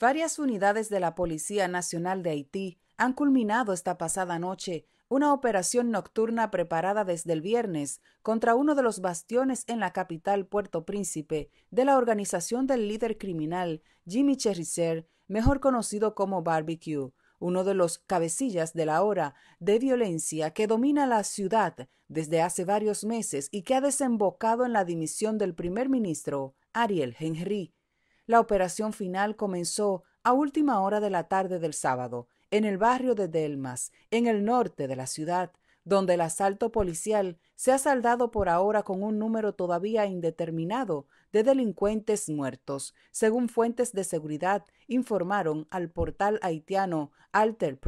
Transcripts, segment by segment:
Varias unidades de la Policía Nacional de Haití han culminado esta pasada noche una operación nocturna preparada desde el viernes contra uno de los bastiones en la capital Puerto Príncipe de la organización del líder criminal Jimmy Cherizer, mejor conocido como Barbecue, uno de los cabecillas de la hora de violencia que domina la ciudad desde hace varios meses y que ha desembocado en la dimisión del primer ministro Ariel Henry. La operación final comenzó a última hora de la tarde del sábado, en el barrio de Delmas, en el norte de la ciudad, donde el asalto policial se ha saldado por ahora con un número todavía indeterminado de delincuentes muertos, según fuentes de seguridad informaron al portal haitiano Alter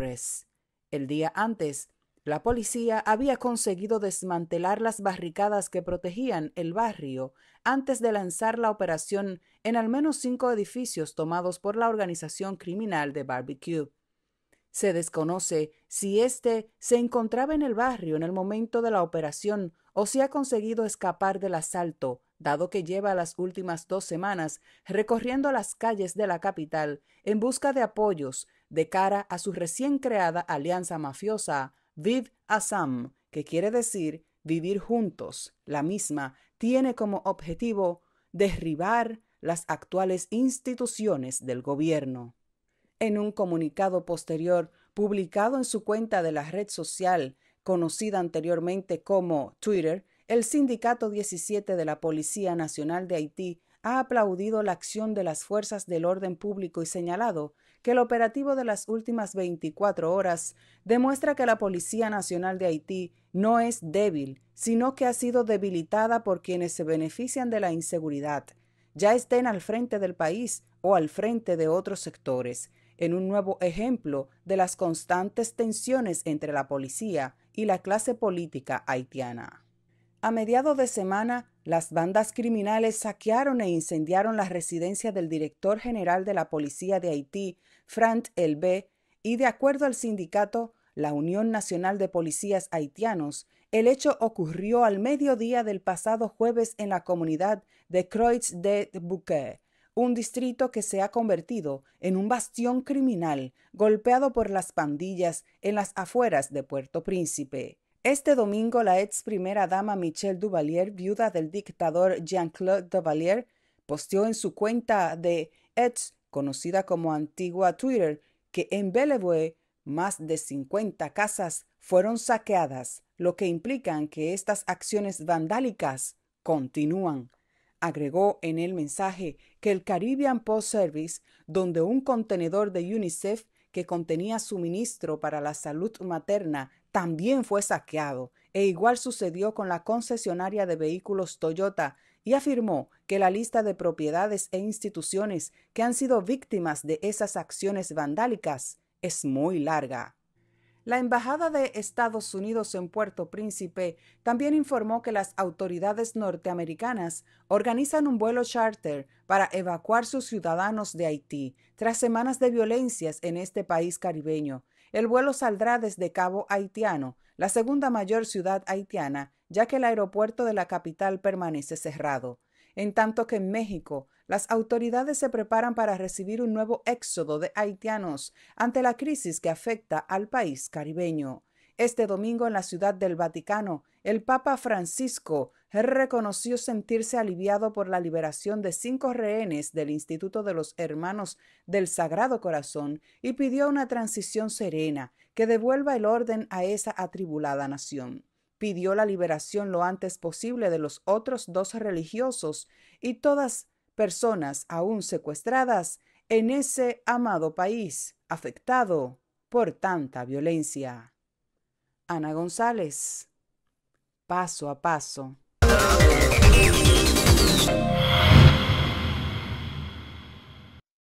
El día antes, la policía había conseguido desmantelar las barricadas que protegían el barrio antes de lanzar la operación en al menos cinco edificios tomados por la organización criminal de Barbecue. Se desconoce si éste se encontraba en el barrio en el momento de la operación o si ha conseguido escapar del asalto, dado que lleva las últimas dos semanas recorriendo las calles de la capital en busca de apoyos de cara a su recién creada alianza mafiosa Viv Asam, que quiere decir vivir juntos, la misma, tiene como objetivo derribar las actuales instituciones del gobierno. En un comunicado posterior, publicado en su cuenta de la red social, conocida anteriormente como Twitter, el Sindicato 17 de la Policía Nacional de Haití ha aplaudido la acción de las fuerzas del orden público y señalado que el operativo de las últimas 24 horas demuestra que la Policía Nacional de Haití no es débil, sino que ha sido debilitada por quienes se benefician de la inseguridad, ya estén al frente del país o al frente de otros sectores, en un nuevo ejemplo de las constantes tensiones entre la policía y la clase política haitiana. A mediados de semana, las bandas criminales saquearon e incendiaron la residencia del director general de la Policía de Haití, Frant B., y de acuerdo al sindicato, la Unión Nacional de Policías Haitianos, el hecho ocurrió al mediodía del pasado jueves en la comunidad de Croix de Bouquet, un distrito que se ha convertido en un bastión criminal golpeado por las pandillas en las afueras de Puerto Príncipe. Este domingo, la ex primera dama Michelle Duvalier, viuda del dictador Jean-Claude Duvalier, posteó en su cuenta de X, conocida como antigua Twitter, que en Bellevue más de 50 casas fueron saqueadas, lo que implica que estas acciones vandálicas continúan. Agregó en el mensaje que el Caribbean Post Service, donde un contenedor de UNICEF que contenía suministro para la salud materna también fue saqueado, e igual sucedió con la concesionaria de vehículos Toyota, y afirmó que la lista de propiedades e instituciones que han sido víctimas de esas acciones vandálicas es muy larga. La Embajada de Estados Unidos en Puerto Príncipe también informó que las autoridades norteamericanas organizan un vuelo charter para evacuar sus ciudadanos de Haití tras semanas de violencias en este país caribeño. El vuelo saldrá desde Cabo Haitiano, la segunda mayor ciudad haitiana, ya que el aeropuerto de la capital permanece cerrado. En tanto que en México, las autoridades se preparan para recibir un nuevo éxodo de haitianos ante la crisis que afecta al país caribeño. Este domingo en la Ciudad del Vaticano, el Papa Francisco reconoció sentirse aliviado por la liberación de cinco rehenes del Instituto de los Hermanos del Sagrado Corazón y pidió una transición serena que devuelva el orden a esa atribulada nación pidió la liberación lo antes posible de los otros dos religiosos y todas personas aún secuestradas en ese amado país afectado por tanta violencia. Ana González, paso a paso.